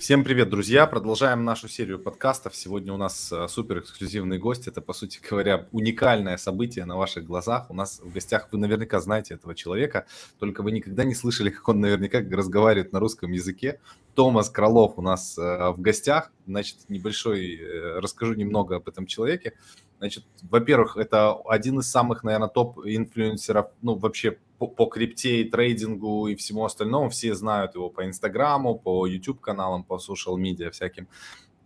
Всем привет, друзья! Продолжаем нашу серию подкастов. Сегодня у нас э, супер эксклюзивный гость. Это, по сути говоря, уникальное событие на ваших глазах. У нас в гостях вы наверняка знаете этого человека, только вы никогда не слышали, как он наверняка разговаривает на русском языке. Томас Кролов у нас э, в гостях. Значит, небольшой э, расскажу немного об этом человеке. Значит, во-первых, это один из самых, наверное, топ-инфлюенсеров, ну, вообще по, по крипте и трейдингу и всему остальному. Все знают его по Инстаграму, по YouTube-каналам, по социал-медиа всяким.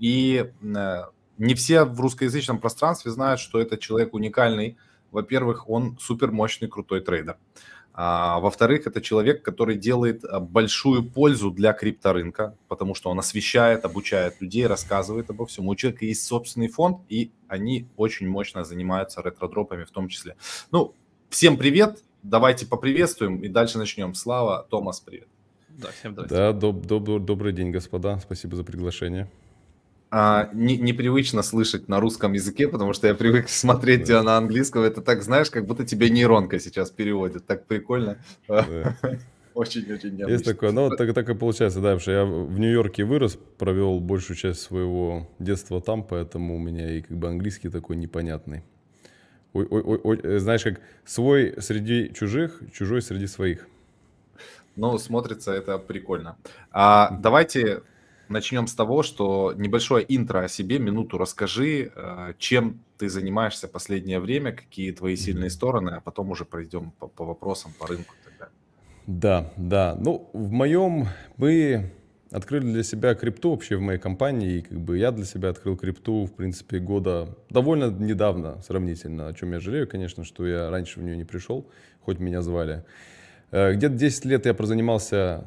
И э, не все в русскоязычном пространстве знают, что этот человек уникальный. Во-первых, он супер мощный, крутой трейдер. А, во-вторых, это человек, который делает а, большую пользу для крипторынка, потому что он освещает, обучает людей, рассказывает обо всем. У человека есть собственный фонд, и они очень мощно занимаются ретродропами в том числе. Ну, всем привет, давайте поприветствуем и дальше начнем. Слава, Томас, привет. Да, всем здрасте. Да, доб- доб- добрый день, господа, спасибо за приглашение а, не, непривычно слышать на русском языке, потому что я привык смотреть тебя на английском. Это так, знаешь, как будто тебе нейронка сейчас переводит. Так прикольно. Очень-очень необычно. Есть такое. Ну, так, так и получается, да, потому что я в Нью-Йорке вырос, провел большую часть своего детства там, поэтому у меня и как бы английский такой непонятный. Ой, ой, ой, ой, э, знаешь, как свой среди чужих, чужой среди своих. Ну, смотрится это прикольно. А, давайте Начнем с того, что небольшое интро о себе, минуту расскажи, э, чем ты занимаешься последнее время, какие твои сильные стороны, а потом уже пройдем по, по вопросам, по рынку и Да, да. Ну, в моем мы открыли для себя крипту вообще в моей компании, и как бы я для себя открыл крипту, в принципе, года довольно недавно сравнительно, о чем я жалею, конечно, что я раньше в нее не пришел, хоть меня звали. Э, где-то 10 лет я прозанимался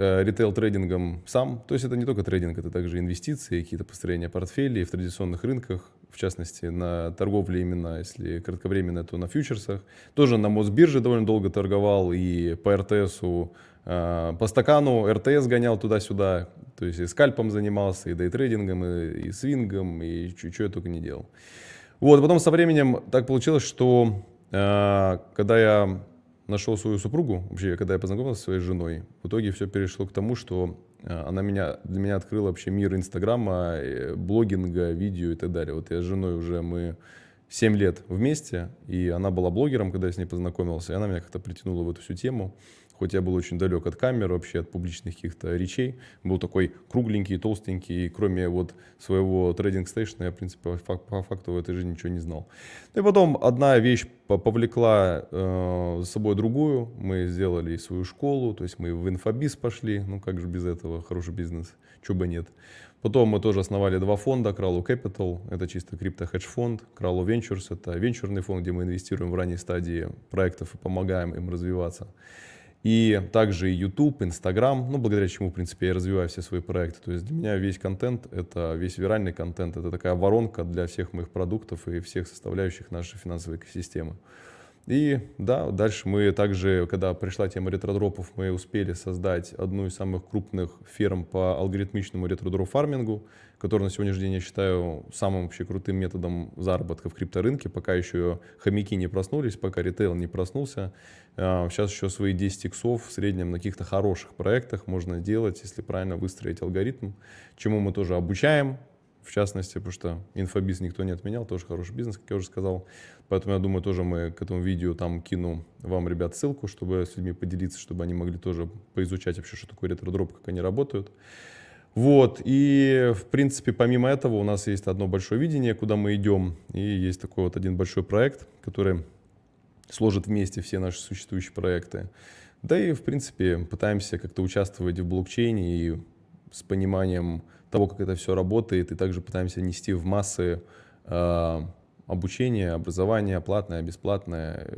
Э, ритейл-трейдингом сам. То есть это не только трейдинг, это также инвестиции, какие-то построения портфелей в традиционных рынках, в частности, на торговле именно, если кратковременно, то на фьючерсах. Тоже на Мосбирже довольно долго торговал и по РТСу, э, по стакану РТС гонял туда-сюда. То есть и скальпом занимался, и дейтрейдингом, и, и свингом, и что я только не делал. Вот, потом со временем так получилось, что э, когда я нашел свою супругу, вообще, когда я познакомился со своей женой, в итоге все перешло к тому, что э, она меня, для меня открыла вообще мир Инстаграма, э, блогинга, видео и так далее. Вот я с женой уже мы 7 лет вместе, и она была блогером, когда я с ней познакомился, и она меня как-то притянула в эту всю тему хоть я был очень далек от камер, вообще от публичных каких-то речей, был такой кругленький, толстенький, и кроме вот своего трейдинг-стейшна я, в принципе, по факту в этой жизни ничего не знал. Ну и потом одна вещь повлекла э, с собой другую, мы сделали свою школу, то есть мы в инфобиз пошли, ну как же без этого, хороший бизнес, чего бы нет. Потом мы тоже основали два фонда, Кралу Capital, это чисто крипто-хедж-фонд, Кралу Ventures, это венчурный фонд, где мы инвестируем в ранней стадии проектов и помогаем им развиваться. И также и YouTube, Instagram, ну, благодаря чему, в принципе, я развиваю все свои проекты. То есть для меня весь контент — это весь виральный контент, это такая воронка для всех моих продуктов и всех составляющих нашей финансовой экосистемы. И да, дальше мы также, когда пришла тема ретродропов, мы успели создать одну из самых крупных ферм по алгоритмичному ретродроп-фармингу, который на сегодняшний день я считаю самым вообще крутым методом заработка в крипторынке, пока еще хомяки не проснулись, пока ритейл не проснулся. А, сейчас еще свои 10 иксов в среднем на каких-то хороших проектах можно делать, если правильно выстроить алгоритм, чему мы тоже обучаем в частности, потому что инфобиз никто не отменял, тоже хороший бизнес, как я уже сказал. Поэтому я думаю, тоже мы к этому видео там кину вам, ребят, ссылку, чтобы с людьми поделиться, чтобы они могли тоже поизучать вообще, что такое ретродроп, как они работают. Вот, и, в принципе, помимо этого у нас есть одно большое видение, куда мы идем, и есть такой вот один большой проект, который сложит вместе все наши существующие проекты. Да и, в принципе, пытаемся как-то участвовать в блокчейне и с пониманием, того, как это все работает, и также пытаемся нести в массы э, обучение, образование, платное, бесплатное,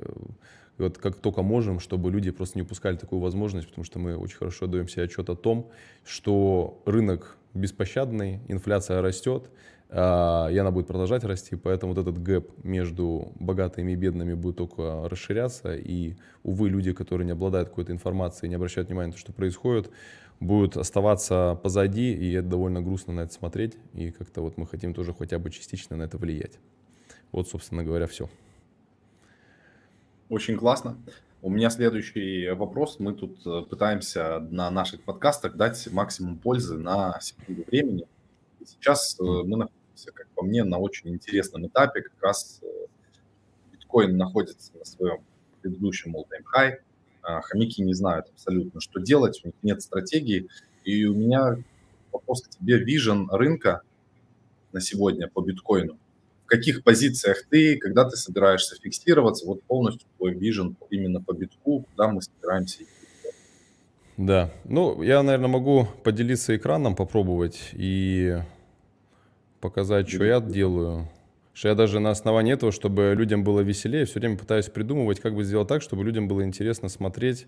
и вот как только можем, чтобы люди просто не упускали такую возможность, потому что мы очень хорошо даем себе отчет о том, что рынок беспощадный, инфляция растет, э, и она будет продолжать расти, поэтому вот этот гэп между богатыми и бедными будет только расширяться, и, увы, люди, которые не обладают какой-то информацией, не обращают внимания на то, что происходит, будут оставаться позади, и это довольно грустно на это смотреть, и как-то вот мы хотим тоже хотя бы частично на это влиять. Вот, собственно говоря, все. Очень классно. У меня следующий вопрос. Мы тут э, пытаемся на наших подкастах дать максимум пользы на секунду времени. сейчас э, мы находимся, как по мне, на очень интересном этапе. Как раз э, биткоин находится на своем предыдущем all-time high. А, хомяки не знают абсолютно, что делать, у них нет стратегии. И у меня вопрос к тебе, вижен рынка на сегодня по биткоину. В каких позициях ты, когда ты собираешься фиксироваться, вот полностью твой вижен именно по битку, куда мы собираемся идти? Да, ну я, наверное, могу поделиться экраном, попробовать и показать, что я делаю что я даже на основании этого, чтобы людям было веселее, все время пытаюсь придумывать, как бы сделать так, чтобы людям было интересно смотреть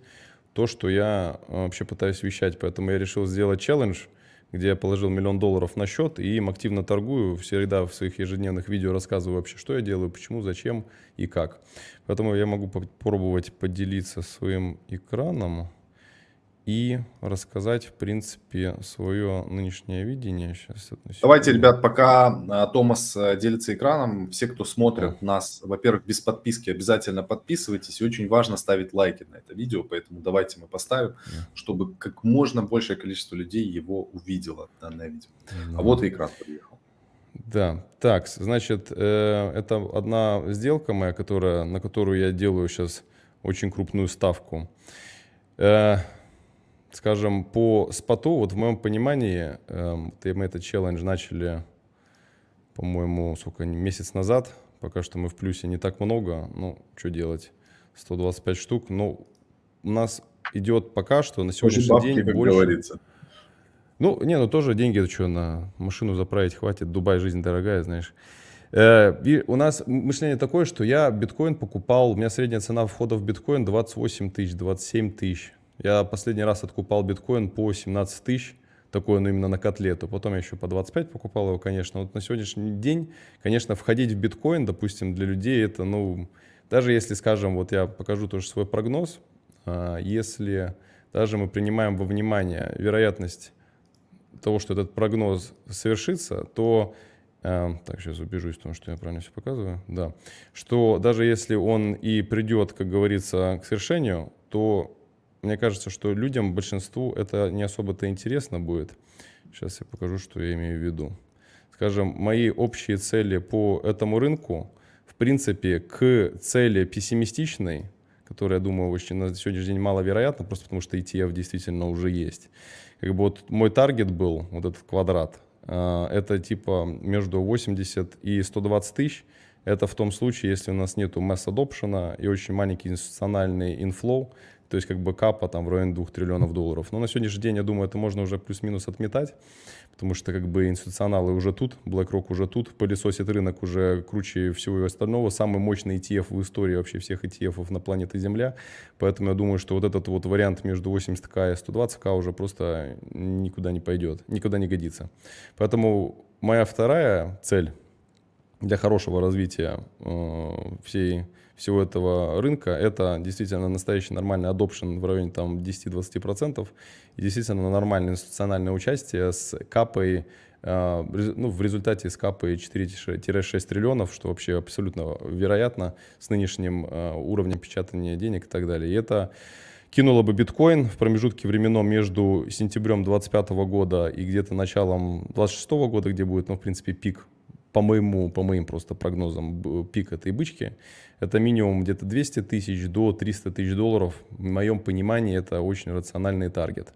то, что я э, вообще пытаюсь вещать. Поэтому я решил сделать челлендж, где я положил миллион долларов на счет и им активно торгую. Всегда в своих ежедневных видео рассказываю вообще, что я делаю, почему, зачем и как. Поэтому я могу попробовать поделиться своим экраном и рассказать, в принципе, свое нынешнее видение. Сейчас, Давайте, ребят, пока а, Томас э, делится экраном, все, кто смотрит да. нас, во-первых, без подписки обязательно подписывайтесь, и очень важно ставить лайки на это видео, поэтому давайте мы поставим, да. чтобы как можно большее количество людей его увидело, данное видео. Да. А вот и экран подъехал. Да, так, значит, э, это одна сделка моя, которая, на которую я делаю сейчас очень крупную ставку. Э, скажем, по споту, вот в моем понимании, э, мы этот челлендж начали, по-моему, сколько, месяц назад. Пока что мы в плюсе не так много, ну, что делать, 125 штук. Но ну, у нас идет пока что на сегодняшний Очень бабки, день как больше... говорится. Ну, не, ну тоже деньги, это что, на машину заправить хватит. Дубай жизнь дорогая, знаешь. Э, и у нас мышление такое, что я биткоин покупал, у меня средняя цена входа в биткоин 28 тысяч, 27 тысяч. Я последний раз откупал биткоин по 17 тысяч, такой он ну, именно на котлету. Потом я еще по 25 покупал его, конечно. Вот на сегодняшний день, конечно, входить в биткоин, допустим, для людей это, ну, даже если, скажем, вот я покажу тоже свой прогноз, а, если даже мы принимаем во внимание вероятность того, что этот прогноз совершится, то а, так, сейчас убежусь потому что я правильно все показываю. Да. Что даже если он и придет, как говорится, к совершению, то мне кажется, что людям, большинству, это не особо-то интересно будет. Сейчас я покажу, что я имею в виду. Скажем, мои общие цели по этому рынку, в принципе, к цели пессимистичной, которая, я думаю, очень на сегодняшний день маловероятна, просто потому что ETF действительно уже есть. Как бы вот мой таргет был, вот этот квадрат, а, это типа между 80 и 120 тысяч, это в том случае, если у нас нету масс adoption и очень маленький институциональный инфлоу, то есть как бы капа там в районе 2 триллионов долларов. Но на сегодняшний день, я думаю, это можно уже плюс-минус отметать, потому что как бы институционалы уже тут, BlackRock уже тут, пылесосит рынок уже круче всего и остального, самый мощный ETF в истории вообще всех ETF на планете Земля, поэтому я думаю, что вот этот вот вариант между 80к и 120к уже просто никуда не пойдет, никуда не годится. Поэтому моя вторая цель для хорошего развития э, всей, всего этого рынка, это действительно настоящий нормальный adoption в районе там 10-20%, и действительно нормальное институциональное участие с капой, э, ну, в результате с капой 4-6 триллионов, что вообще абсолютно вероятно с нынешним э, уровнем печатания денег и так далее. И это кинуло бы биткоин в промежутке временном между сентябрем 2025 года и где-то началом 2026 года, где будет, ну, в принципе, пик по моему, по моим просто прогнозам, пик этой бычки, это минимум где-то 200 тысяч до 300 тысяч долларов. В моем понимании это очень рациональный таргет.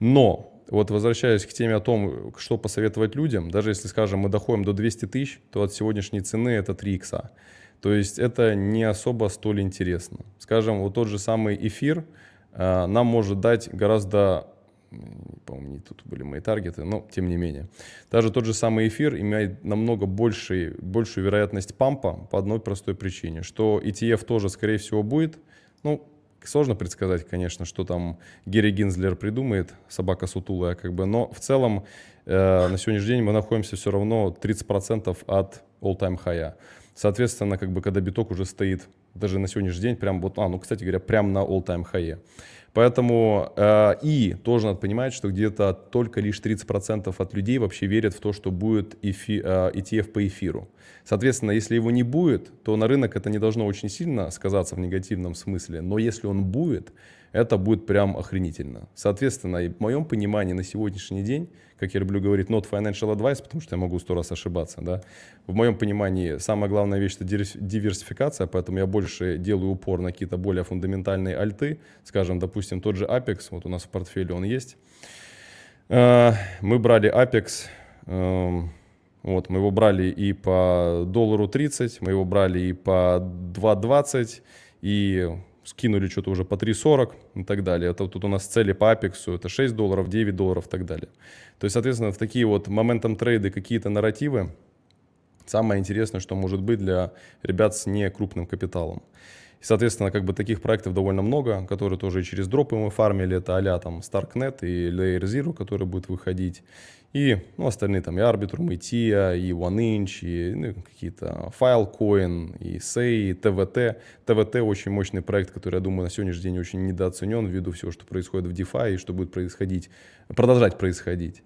Но вот возвращаясь к теме о том, что посоветовать людям, даже если, скажем, мы доходим до 200 тысяч, то от сегодняшней цены это 3 икса. То есть это не особо столь интересно. Скажем, вот тот же самый эфир э, нам может дать гораздо по-моему, не тут были мои таргеты, но тем не менее. Даже тот же самый эфир имеет намного больший, большую вероятность пампа по одной простой причине, что ETF тоже, скорее всего, будет. Ну, сложно предсказать, конечно, что там Герри Гинзлер придумает, собака сутулая, как бы, но в целом э, на сегодняшний день мы находимся все равно 30% от all-time high. Соответственно, как бы, когда биток уже стоит даже на сегодняшний день, прям вот, а, ну, кстати говоря, прям на all-time high. Поэтому э, и тоже надо понимать, что где-то только лишь 30% от людей вообще верят в то, что будет эфи, э, ETF по эфиру. Соответственно, если его не будет, то на рынок это не должно очень сильно сказаться в негативном смысле, но если он будет, это будет прям охренительно. Соответственно, в моем понимании на сегодняшний день, как я люблю говорить, not financial advice, потому что я могу сто раз ошибаться, да, в моем понимании самая главная вещь – это диверсификация, поэтому я больше больше делаю упор на какие-то более фундаментальные альты, скажем, допустим, тот же Apex, вот у нас в портфеле он есть. Э, мы брали Apex, эм, вот, мы его брали и по доллару 30, мы его брали и по 2.20, и скинули что-то уже по 3.40 и так далее. Это тут у нас цели по Apex, это 6 долларов, 9 долларов и так далее. То есть, соответственно, в такие вот моментом трейды какие-то нарративы, самое интересное, что может быть для ребят с некрупным капиталом. И, соответственно, как бы таких проектов довольно много, которые тоже и через дропы мы фармили. Это а там Starknet и Layer Zero, который будет выходить. И ну, остальные там и Arbitrum, и TIA, и OneInch, и ну, какие-то Filecoin, и SEI, и TVT. ТВТ очень мощный проект, который, я думаю, на сегодняшний день очень недооценен ввиду всего, что происходит в DeFi и что будет происходить, продолжать происходить.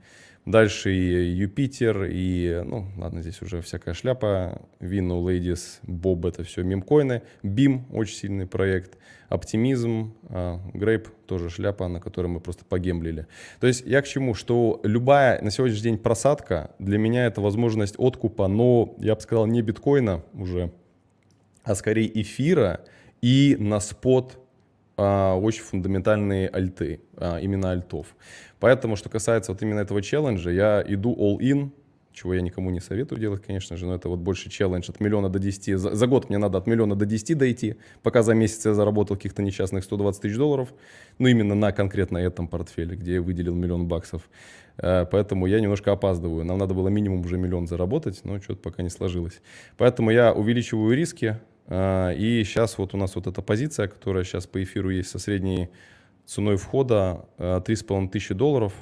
Дальше и Юпитер, и, ну, ладно, здесь уже всякая шляпа. Вину, Ladies, Боб — это все мемкоины. Бим — очень сильный проект. Оптимизм, а, Грейп — тоже шляпа, на которой мы просто погемблили. То есть я к чему? Что любая на сегодняшний день просадка для меня — это возможность откупа, но, я бы сказал, не биткоина уже, а скорее эфира и на спот а, очень фундаментальные альты, а, именно альтов. Поэтому, что касается вот именно этого челленджа, я иду all-in, чего я никому не советую делать, конечно же, но это вот больше челлендж от миллиона до 10. За, за год мне надо от миллиона до 10 дойти, пока за месяц я заработал каких-то несчастных 120 тысяч долларов, ну именно на конкретно этом портфеле, где я выделил миллион баксов. Э, поэтому я немножко опаздываю. Нам надо было минимум уже миллион заработать, но что-то пока не сложилось. Поэтому я увеличиваю риски, а, и сейчас вот у нас вот эта позиция, которая сейчас по эфиру есть со средней ценой входа 3,5 а, тысячи долларов,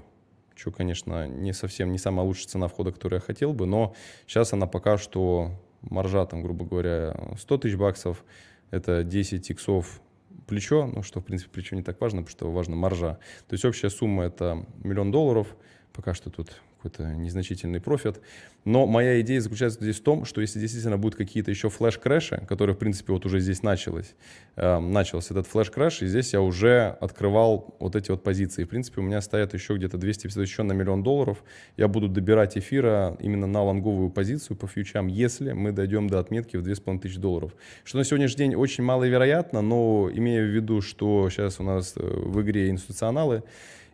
что, конечно, не совсем не самая лучшая цена входа, которую я хотел бы, но сейчас она пока что маржа, там, грубо говоря, 100 тысяч баксов, это 10 иксов плечо, ну что, в принципе, плечо не так важно, потому что важна маржа. То есть общая сумма это миллион долларов, пока что тут какой-то незначительный профит. Но моя идея заключается здесь в том, что если действительно будут какие-то еще флеш-крэши, которые, в принципе, вот уже здесь началось, э, эм, начался этот флеш-крэш, и здесь я уже открывал вот эти вот позиции. В принципе, у меня стоят еще где-то 250 еще на миллион долларов. Я буду добирать эфира именно на лонговую позицию по фьючам, если мы дойдем до отметки в 2500 долларов. Что на сегодняшний день очень маловероятно, но имея в виду, что сейчас у нас э, в игре институционалы,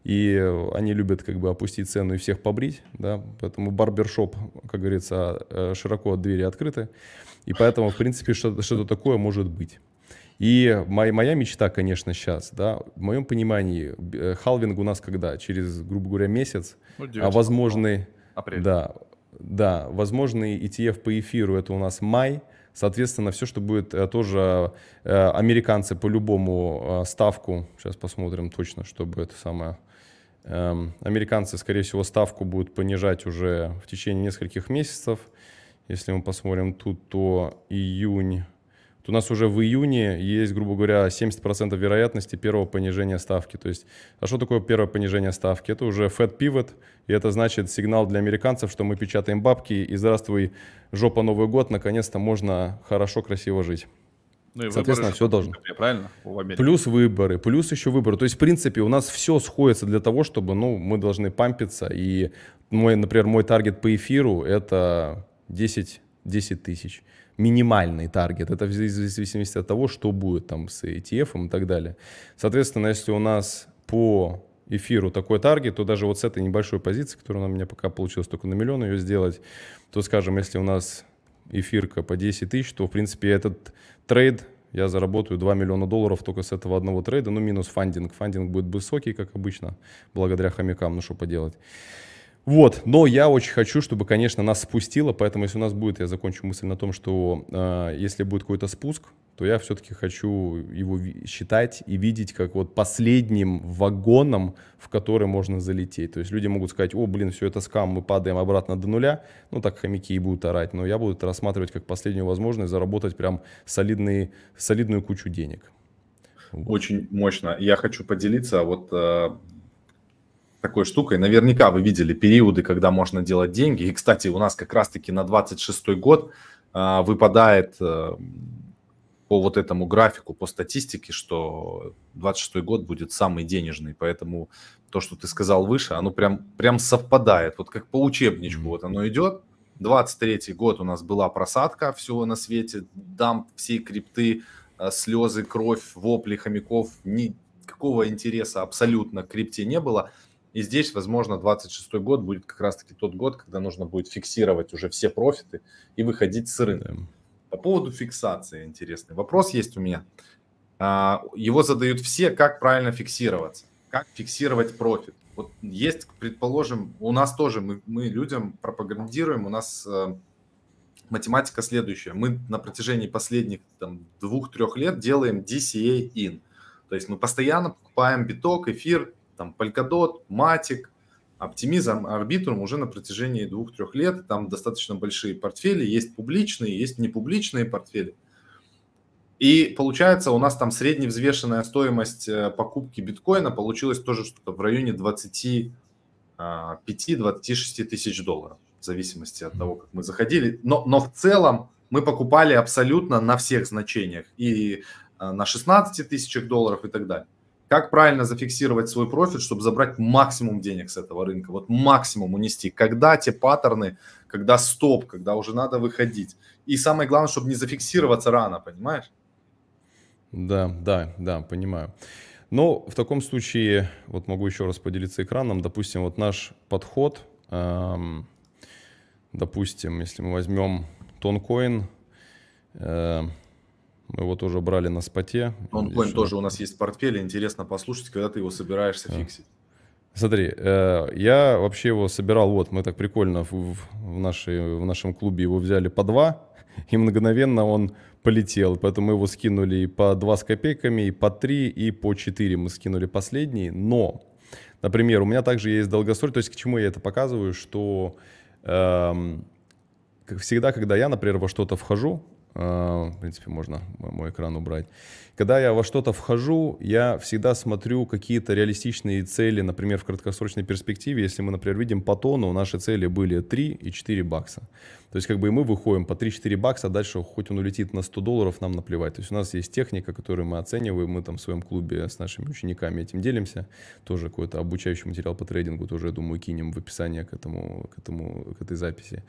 и они любят как бы опустить цену и всех побрить, да, поэтому барбершоп, как говорится, э, широко от двери открыты, и поэтому, в принципе, что-то, что такое может быть. И моя, моя мечта, конечно, сейчас, да, в моем понимании, э, халвинг у нас когда? Через, грубо говоря, месяц, ну, а возможный... Апрель. Да, да, возможный ETF по эфиру это у нас май, Соответственно, все, что будет э, тоже американцы по любому ставку, сейчас посмотрим точно, что будет самое, Эм, американцы, скорее всего, ставку будут понижать уже в течение нескольких месяцев. Если мы посмотрим тут, то июнь... То у нас уже в июне есть, грубо говоря, 70% вероятности первого понижения ставки. То есть, а что такое первое понижение ставки? Это уже Fed Pivot, и это значит сигнал для американцев, что мы печатаем бабки, и здравствуй, жопа Новый год, наконец-то можно хорошо, красиво жить. Ну и Соответственно, выборы, все должно. Правильно? В Плюс выборы, плюс еще выборы. То есть, в принципе, у нас все сходится для того, чтобы, ну, мы должны пампиться. И, мой, например, мой таргет по эфиру — это 10, 10 тысяч. Минимальный таргет. Это в зависимости от того, что будет там с ETF и так далее. Соответственно, если у нас по эфиру такой таргет, то даже вот с этой небольшой позиции, которая у меня пока получилось только на миллион ее сделать, то, скажем, если у нас эфирка по 10 тысяч, то, в принципе, этот трейд, я заработаю 2 миллиона долларов только с этого одного трейда, ну минус фандинг. Фандинг будет высокий, как обычно, благодаря хомякам, ну что поделать. Вот, но я очень хочу, чтобы, конечно, нас спустило, поэтому если у нас будет, я закончу мысль на том, что э, если будет какой-то спуск, то я все-таки хочу его считать и видеть как вот последним вагоном, в который можно залететь. То есть люди могут сказать, о, блин, все это скам, мы падаем обратно до нуля. Ну, так хомяки и будут орать. Но я буду это рассматривать как последнюю возможность заработать прям солидные, солидную кучу денег. Вот. Очень мощно. Я хочу поделиться. Вот э, такой штукой. Наверняка вы видели периоды, когда можно делать деньги. И, кстати, у нас как раз-таки на 26 год э, выпадает э, по вот этому графику, по статистике, что 26 год будет самый денежный. Поэтому то, что ты сказал выше, оно прям, прям совпадает. Вот как по учебничку mm-hmm. вот оно идет. 23 год у нас была просадка всего на свете, дамп всей крипты, э, слезы, кровь, вопли хомяков, никакого интереса абсолютно к крипте не было – и здесь, возможно, 26 год будет как раз-таки тот год, когда нужно будет фиксировать уже все профиты и выходить с рынка. По поводу фиксации интересный вопрос есть у меня. А, его задают все, как правильно фиксироваться, как фиксировать профит. Вот есть, предположим, у нас тоже мы, мы людям пропагандируем, у нас э, математика следующая. Мы на протяжении последних там, двух-трех лет делаем DCA in. То есть мы постоянно покупаем биток, эфир, там Polkadot, Matic, Optimism, Arbitrum уже на протяжении двух-трех лет. Там достаточно большие портфели, есть публичные, есть непубличные портфели. И получается, у нас там средневзвешенная стоимость э, покупки биткоина получилась тоже что-то в районе 25-26 а, тысяч долларов, в зависимости от того, как мы заходили. Но, но в целом мы покупали абсолютно на всех значениях, и э, на 16 тысячах долларов и так далее. Как правильно зафиксировать свой профит, чтобы забрать максимум денег с этого рынка? Вот максимум унести. Когда те паттерны, когда стоп, когда уже надо выходить. И самое главное, чтобы не зафиксироваться рано, понимаешь? Да, да, да, понимаю. Но в таком случае, вот могу еще раз поделиться экраном, допустим, вот наш подход, эм, допустим, если мы возьмем тонкоин, э, эм, мы его тоже брали на споте. Он еще... тоже у нас есть в портфеле. Интересно послушать, когда ты его собираешься а. фиксить. Смотри, э, я вообще его собирал, вот, мы так прикольно в, в, нашей, в нашем клубе его взяли по два, и мгновенно он полетел, поэтому мы его скинули и по два с копейками, и по три, и по четыре мы скинули последний, но, например, у меня также есть долгосрочный, то есть к чему я это показываю, что... Э, всегда, когда я, например, во что-то вхожу, а, в принципе, можно мой экран убрать. Когда я во что-то вхожу, я всегда смотрю какие-то реалистичные цели, например, в краткосрочной перспективе. Если мы, например, видим по тону, наши цели были 3 и 4 бакса. То есть как бы и мы выходим по 3-4 бакса, а дальше хоть он улетит на 100 долларов, нам наплевать. То есть у нас есть техника, которую мы оцениваем, мы там в своем клубе с нашими учениками этим делимся. Тоже какой-то обучающий материал по трейдингу тоже, я думаю, кинем в описание к этому, к этому, к этой записи.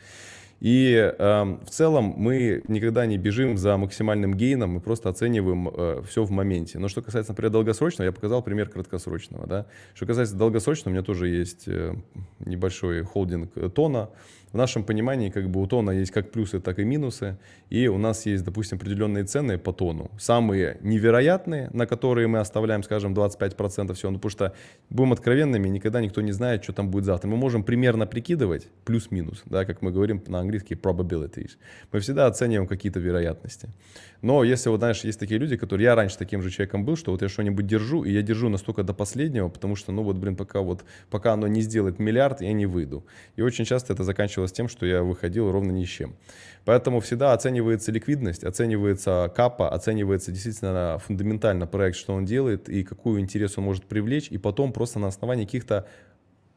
И э, в целом мы никогда не бежим за максимальным гейном, мы просто оцениваем э, все в моменте. Но что касается, например, долгосрочного, я показал пример краткосрочного. Да? Что касается долгосрочного, у меня тоже есть э, небольшой холдинг Тона. В нашем понимании как бы у тона есть как плюсы, так и минусы. И у нас есть, допустим, определенные цены по тону. Самые невероятные, на которые мы оставляем, скажем, 25% всего. Ну, потому что, будем откровенными, никогда никто не знает, что там будет завтра. Мы можем примерно прикидывать плюс-минус, да, как мы говорим на английский probabilities. Мы всегда оцениваем какие-то вероятности. Но если вот, знаешь, есть такие люди, которые... Я раньше таким же человеком был, что вот я что-нибудь держу, и я держу настолько до последнего, потому что, ну вот, блин, пока вот, пока оно не сделает миллиард, я не выйду. И очень часто это заканчивается заканчивалось тем, что я выходил ровно ни с чем. Поэтому всегда оценивается ликвидность, оценивается капа, оценивается действительно фундаментально проект, что он делает и какую интерес он может привлечь, и потом просто на основании каких-то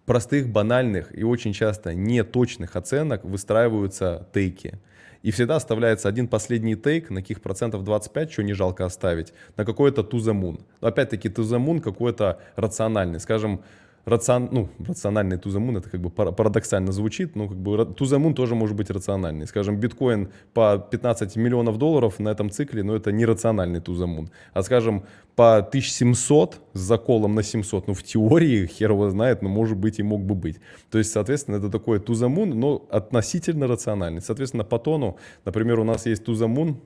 простых, банальных и очень часто неточных оценок выстраиваются тейки. И всегда оставляется один последний тейк, на каких процентов 25, что не жалко оставить, на какой-то Но Опять-таки тузамун какой-то рациональный. Скажем, рацион, ну, рациональный тузамун, это как бы парадоксально звучит, но как бы тузамун тоже может быть рациональный. Скажем, биткоин по 15 миллионов долларов на этом цикле, но ну, это не рациональный тузамун. А скажем, по 1700 с заколом на 700, ну, в теории, хер его знает, но может быть и мог бы быть. То есть, соответственно, это такой тузамун, но относительно рациональный. Соответственно, по тону, например, у нас есть тузамун,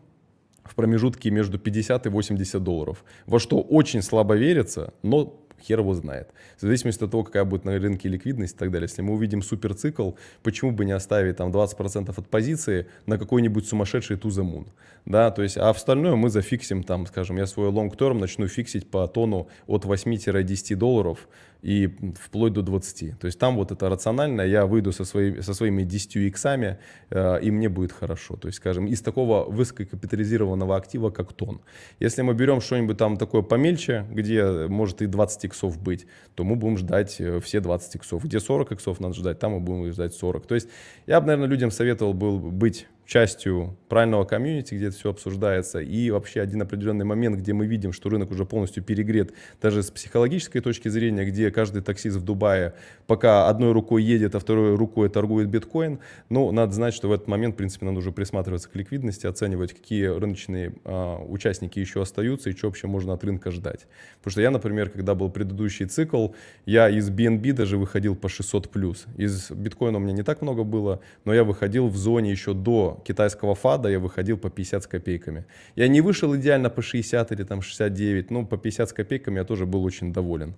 в промежутке между 50 и 80 долларов, во что очень слабо верится, но хер его знает. В зависимости от того, какая будет на рынке ликвидность и так далее. Если мы увидим суперцикл, почему бы не оставить там 20% от позиции на какой-нибудь сумасшедший to Да, то есть, а в остальное мы зафиксим там, скажем, я свой long-term начну фиксить по тону от 8-10 долларов, и вплоть до 20. То есть там вот это рационально, я выйду со, свои, со своими 10 иксами, э, и мне будет хорошо. То есть, скажем, из такого высококапитализированного актива, как тон. Если мы берем что-нибудь там такое помельче, где может и 20 иксов быть, то мы будем ждать э, все 20 иксов. Где 40 иксов надо ждать, там мы будем ждать 40. То есть я бы, наверное, людям советовал был быть частью правильного комьюнити, где это все обсуждается, и вообще один определенный момент, где мы видим, что рынок уже полностью перегрет, даже с психологической точки зрения, где каждый таксист в Дубае пока одной рукой едет, а второй рукой торгует биткоин, ну, надо знать, что в этот момент, в принципе, надо уже присматриваться к ликвидности, оценивать, какие рыночные а, участники еще остаются и что вообще можно от рынка ждать. Потому что я, например, когда был предыдущий цикл, я из BNB даже выходил по 600+. плюс. Из биткоина у меня не так много было, но я выходил в зоне еще до китайского фада я выходил по 50 с копейками. Я не вышел идеально по 60 или там 69, но по 50 с копейками я тоже был очень доволен.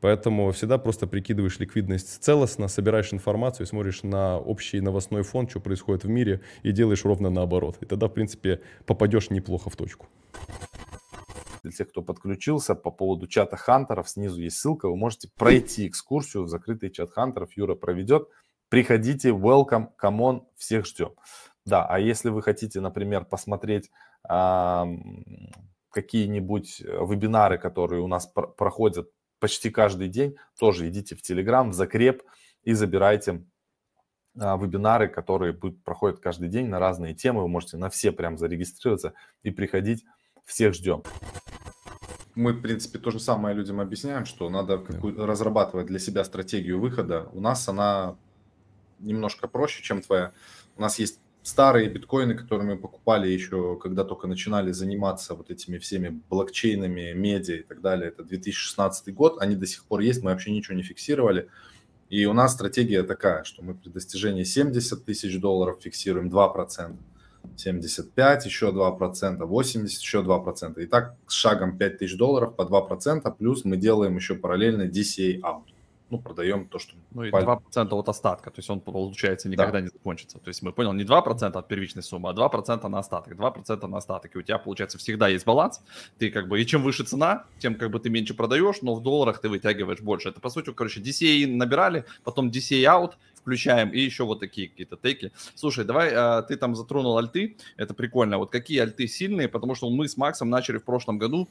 Поэтому всегда просто прикидываешь ликвидность целостно, собираешь информацию, смотришь на общий новостной фон, что происходит в мире, и делаешь ровно наоборот. И тогда, в принципе, попадешь неплохо в точку. Для тех, кто подключился, по поводу чата хантеров, снизу есть ссылка, вы можете пройти экскурсию в закрытый чат хантеров, Юра проведет. Приходите, welcome, come on, всех ждем. Да, а если вы хотите, например, посмотреть э, какие-нибудь вебинары, которые у нас пр- проходят почти каждый день, тоже идите в Telegram, в закреп и забирайте э, вебинары, которые будут, проходят каждый день на разные темы. Вы можете на все прям зарегистрироваться и приходить. Всех ждем мы, в принципе, то же самое людям объясняем, что надо какую разрабатывать для себя стратегию выхода. У нас она немножко проще, чем твоя. У нас есть старые биткоины, которые мы покупали еще, когда только начинали заниматься вот этими всеми блокчейнами, медиа и так далее, это 2016 год, они до сих пор есть, мы вообще ничего не фиксировали. И у нас стратегия такая, что мы при достижении 70 тысяч долларов фиксируем 2%, 75 еще 2%, 80 еще 2%. И так с шагом 5 тысяч долларов по 2%, плюс мы делаем еще параллельно DCA out ну, продаем то, что... Ну и 2% от остатка, то есть он, получается, никогда да. не закончится. То есть мы понял, не 2% от первичной суммы, а 2% на остаток, 2% на остаток. И у тебя, получается, всегда есть баланс. Ты как бы, и чем выше цена, тем как бы ты меньше продаешь, но в долларах ты вытягиваешь больше. Это, по сути, короче, DCA набирали, потом DCA out, включаем, и еще вот такие какие-то теки. Слушай, давай, а, ты там затронул альты, это прикольно. Вот какие альты сильные, потому что мы с Максом начали в прошлом году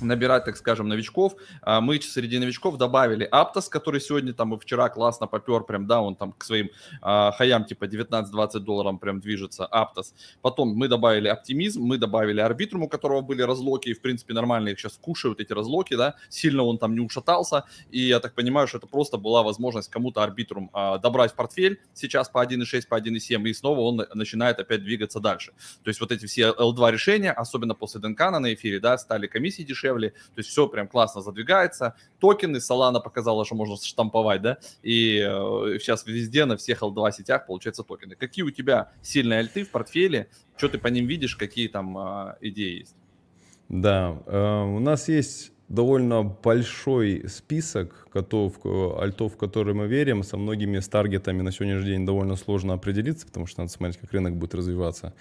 набирать, так скажем, новичков. А мы среди новичков добавили Аптос, который сегодня там и вчера классно попер, прям, да, он там к своим а, хаям типа 19-20 долларам прям движется, Аптос. Потом мы добавили Оптимизм, мы добавили Арбитрум, у которого были разлоки, и, в принципе, нормально их сейчас кушают, эти разлоки, да, сильно он там не ушатался, и я так понимаю, что это просто была возможность кому-то Арбитрум а, добрать в портфель сейчас по 1.6, по 1.7, и снова он начинает опять двигаться дальше. То есть вот эти все L2 решения, особенно после Денкана на эфире, да, стали комиссии дешевле, дешевле. То есть все прям классно задвигается. Токены Solana показала, что можно штамповать, да? И э, сейчас везде на всех L2 сетях получается токены. Какие у тебя сильные альты в портфеле? Что ты по ним видишь? Какие там э, идеи есть? Да, э, у нас есть довольно большой список котов, э, альтов, в которые мы верим. Со многими с таргетами на сегодняшний день довольно сложно определиться, потому что надо смотреть, как рынок будет развиваться.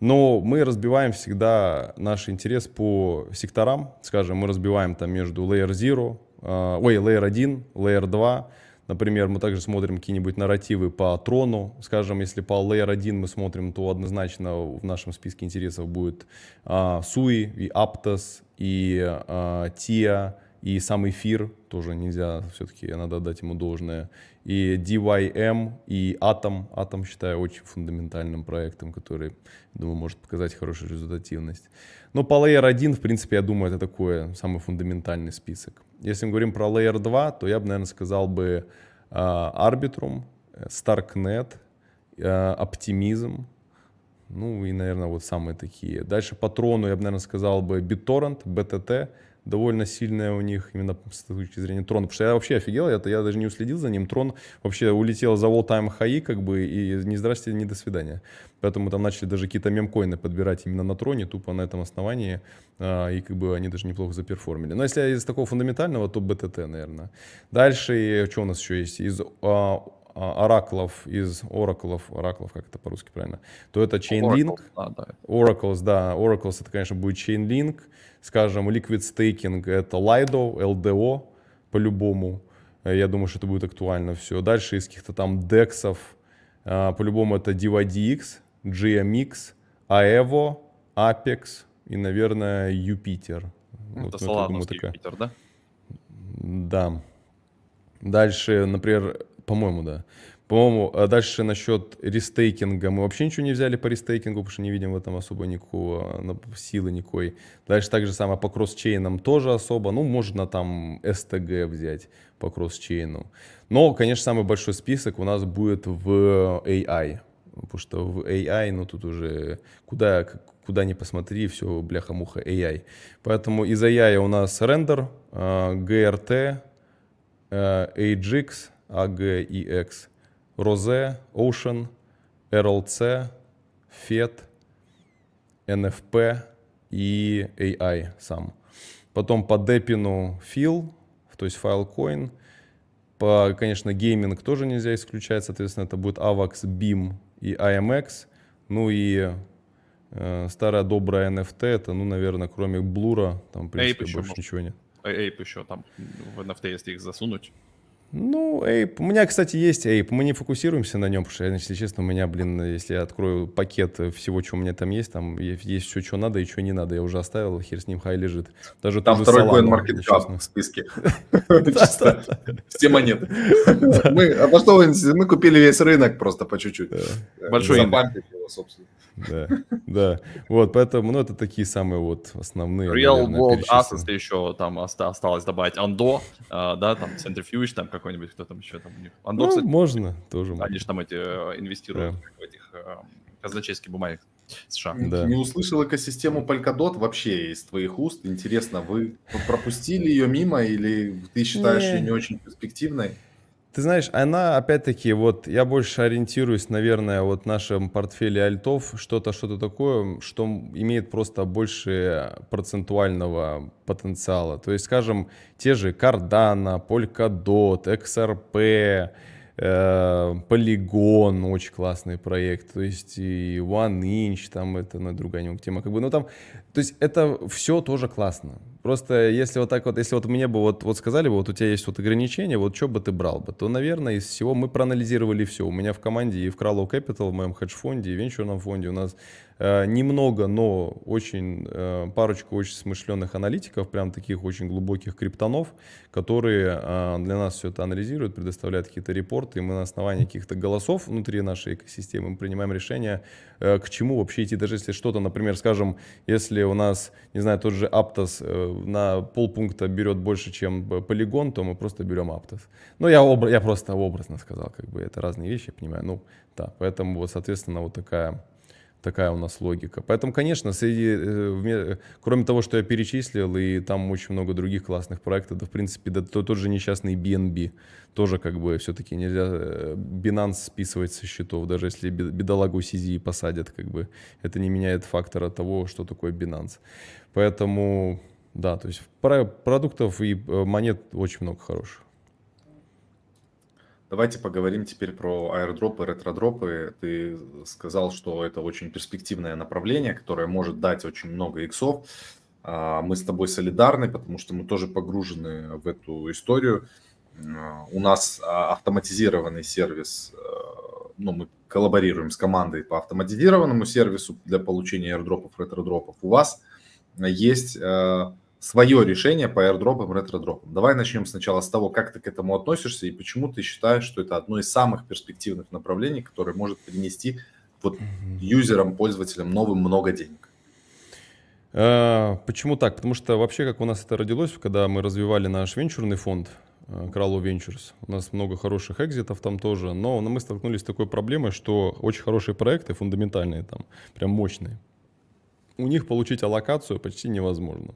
Но мы разбиваем всегда наш интерес по секторам. Скажем, мы разбиваем там между Layer Zero, э, ой, Layer 1, Layer 2. Например, мы также смотрим какие-нибудь нарративы по трону. Скажем, если по Layer 1 мы смотрим, то однозначно в нашем списке интересов будет э, Sui, и Аптос и э, TIA, и сам эфир тоже нельзя, все-таки надо отдать ему должное. И DYM, и Atom. Atom считаю очень фундаментальным проектом, который, думаю, может показать хорошую результативность. Но по Layer 1, в принципе, я думаю, это такой самый фундаментальный список. Если мы говорим про Layer 2, то я бы, наверное, сказал бы а, Arbitrum, Starknet, а, Optimism ну и, наверное, вот самые такие. Дальше по трону я бы, наверное, сказал бы BitTorrent, BTT, довольно сильная у них именно с точки зрения трона. Потому что я вообще офигел, я, я даже не уследил за ним. Трон вообще улетел за all-time high, как бы, и не здрасте, не до свидания. Поэтому там начали даже какие-то мемкоины подбирать именно на троне, тупо на этом основании. А, и как бы они даже неплохо заперформили. Но если из такого фундаментального, то БТТ, наверное. Дальше, что у нас еще есть? Из а, ораклов из ораклов ораклов, как это по-русски правильно, то это Chainlink. Oracles, да, да. Oracles, да. Oracles это, конечно, будет Chainlink. Скажем, Liquid Staking это Lido, LDO по-любому. Э, я думаю, что это будет актуально все. Дальше из каких-то там дексов, э, по-любому это DYDX, GMX, AEVO, Apex и, наверное, Юпитер. Ну, это вот, Солановский ну, Юпитер, да? Да. Дальше, например, по-моему, да. По-моему, а дальше насчет рестейкинга. Мы вообще ничего не взяли по рестейкингу, потому что не видим в этом особо никакого а, силы никакой. Дальше так же самое по кросс-чейнам тоже особо. Ну, можно там стг взять по кросс-чейну. Но, конечно, самый большой список у нас будет в AI. Потому что в AI, ну, тут уже куда, куда ни посмотри, все бляха-муха AI. Поэтому из AI у нас рендер, а, GRT, а, AGX, AGIX, Rose, Ocean, RLC, FED, NFP и AI сам. Потом по депину фил, то есть файлкоин. По, конечно, гейминг тоже нельзя исключать, соответственно, это будет AVAX, BIM и IMX. Эм ну и э, старая добрая NFT, это, ну, наверное, кроме Блура, там, в принципе, Ape больше еще, ничего нет. Ape э, еще там в NFT, если их засунуть. Ну, Ape. У меня, кстати, есть Ape. Мы не фокусируемся на нем, потому что, если честно, у меня, блин, если я открою пакет всего, что у меня там есть, там есть все, что надо и что не надо. Я уже оставил, хер с ним, хай лежит. Даже там второй CoinMarketCap в списке. Все монеты. Мы обошловываемся, мы купили весь рынок просто по чуть-чуть. Э, Большой собственно. Да, да. Вот, поэтому, ну, это такие самые вот основные. Real наверное, World Assets еще там осталось добавить. Андо, э, да, там Centrifuge, там какой-нибудь, кто там еще там у ну, кстати, можно, тоже можно. Они же там эти э, инвестируют да. в этих э, казначейских бумагах. США. Да. Не услышал экосистему Polkadot вообще из твоих уст. Интересно, вы пропустили ее мимо или ты считаешь ее не очень перспективной? Ты знаешь, она, опять-таки, вот я больше ориентируюсь, наверное, вот в нашем портфеле альтов, что-то, что-то такое, что имеет просто больше процентуального потенциала. То есть, скажем, те же Cardano, Polkadot, XRP, Полигон, э, очень классный проект, то есть и One Inch, там это на ну, другая тема, как бы, ну там, то есть это все тоже классно, Просто если вот так вот, если вот мне бы вот, вот сказали бы, вот у тебя есть вот ограничения, вот что бы ты брал бы, то, наверное, из всего мы проанализировали все. У меня в команде и в Кралоу Capital, в моем хедж-фонде, и в венчурном фонде у нас э, немного, но очень, э, парочку очень смышленных аналитиков, прям таких очень глубоких криптонов, которые э, для нас все это анализируют, предоставляют какие-то репорты, и мы на основании каких-то голосов внутри нашей экосистемы мы принимаем решение, э, к чему вообще идти. Даже если что-то, например, скажем, если у нас, не знаю, тот же Aptos э, на полпункта берет больше, чем э, полигон, то мы просто берем Aptos. Ну, я, обра- я просто образно сказал, как бы это разные вещи, я понимаю. Ну, да, поэтому, вот, соответственно, вот такая такая у нас логика. Поэтому, конечно, среди, э, кроме того, что я перечислил, и там очень много других классных проектов, да, в принципе, да, то, тот же несчастный BNB, тоже как бы все-таки нельзя Binance э, списывать со счетов, даже если бедолагу CZ посадят, как бы это не меняет фактора того, что такое Binance. Поэтому да, то есть про продуктов и э, монет очень много хороших. Давайте поговорим теперь про аэродропы, ретродропы. Ты сказал, что это очень перспективное направление, которое может дать очень много иксов. А, мы с тобой солидарны, потому что мы тоже погружены в эту историю. У нас а, автоматизированный сервис, э, ну, мы коллаборируем с командой по автоматизированному сервису для получения аэродропов, ретродропов. У вас есть э, свое решение по аирдропам, ретродропам. Давай начнем сначала с того, как ты к этому относишься и почему ты считаешь, что это одно из самых перспективных направлений, которое может принести вот юзерам, пользователям новым много денег. Э, почему так? Потому что вообще, как у нас это родилось, когда мы развивали наш венчурный фонд э, Кралу Ventures, у нас много хороших экзитов там тоже, но мы столкнулись с такой проблемой, что очень хорошие проекты, фундаментальные там, прям мощные, у них получить аллокацию почти невозможно.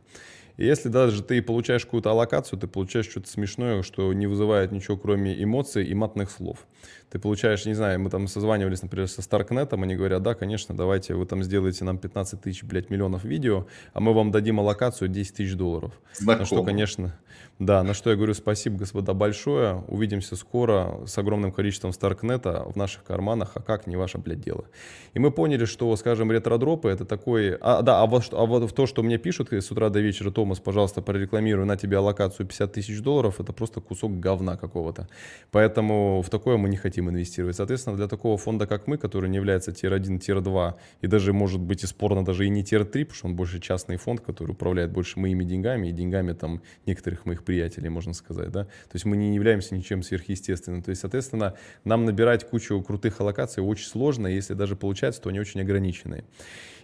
И если даже ты получаешь какую-то аллокацию, ты получаешь что-то смешное, что не вызывает ничего, кроме эмоций и матных слов. Ты получаешь, не знаю, мы там созванивались, например, со Старкнетом, они говорят, да, конечно, давайте вы там сделаете нам 15 тысяч, блядь, миллионов видео, а мы вам дадим аллокацию 10 тысяч долларов. Знакомо. На что, конечно, да, на что я говорю спасибо, господа, большое. Увидимся скоро с огромным количеством Старкнета в наших карманах, а как не ваше, блядь, дело. И мы поняли, что, скажем, ретродропы это такой... А, да, а вот, а вот то, что мне пишут с утра до вечера, Томас, пожалуйста, прорекламируй на тебе аллокацию 50 тысяч долларов, это просто кусок говна какого-то. Поэтому в такое мы не хотим инвестировать. Соответственно, для такого фонда, как мы, который не является тир-1, тир-2, и даже, может быть, и спорно даже и не тир-3, потому что он больше частный фонд, который управляет больше моими деньгами и деньгами там некоторых моих приятелей, можно сказать, да. То есть мы не являемся ничем сверхъестественным. То есть, соответственно, нам набирать кучу крутых аллокаций очень сложно, если даже получается, то они очень ограничены.